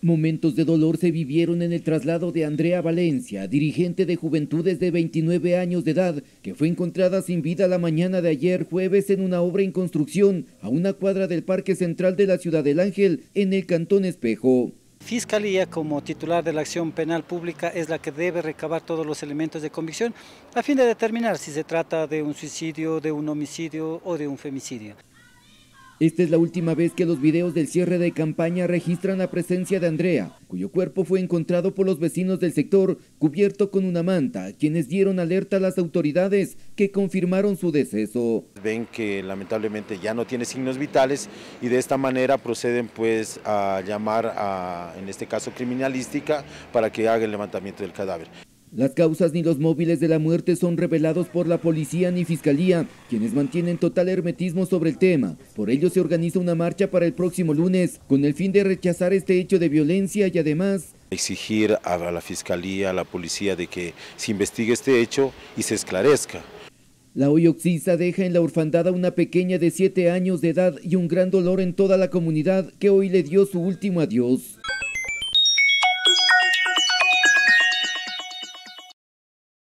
Momentos de dolor se vivieron en el traslado de Andrea Valencia, dirigente de Juventudes de 29 años de edad, que fue encontrada sin vida la mañana de ayer jueves en una obra en construcción a una cuadra del Parque Central de la Ciudad del Ángel, en el Cantón Espejo. Fiscalía, como titular de la acción penal pública, es la que debe recabar todos los elementos de convicción a fin de determinar si se trata de un suicidio, de un homicidio o de un femicidio. Esta es la última vez que los videos del cierre de campaña registran la presencia de Andrea, cuyo cuerpo fue encontrado por los vecinos del sector cubierto con una manta, quienes dieron alerta a las autoridades que confirmaron su deceso. Ven que lamentablemente ya no tiene signos vitales y de esta manera proceden pues a llamar a, en este caso criminalística, para que haga el levantamiento del cadáver. Las causas ni los móviles de la muerte son revelados por la policía ni fiscalía, quienes mantienen total hermetismo sobre el tema. Por ello se organiza una marcha para el próximo lunes, con el fin de rechazar este hecho de violencia y además exigir a la fiscalía, a la policía de que se investigue este hecho y se esclarezca. La oxisa deja en la orfandad a una pequeña de 7 años de edad y un gran dolor en toda la comunidad que hoy le dio su último adiós.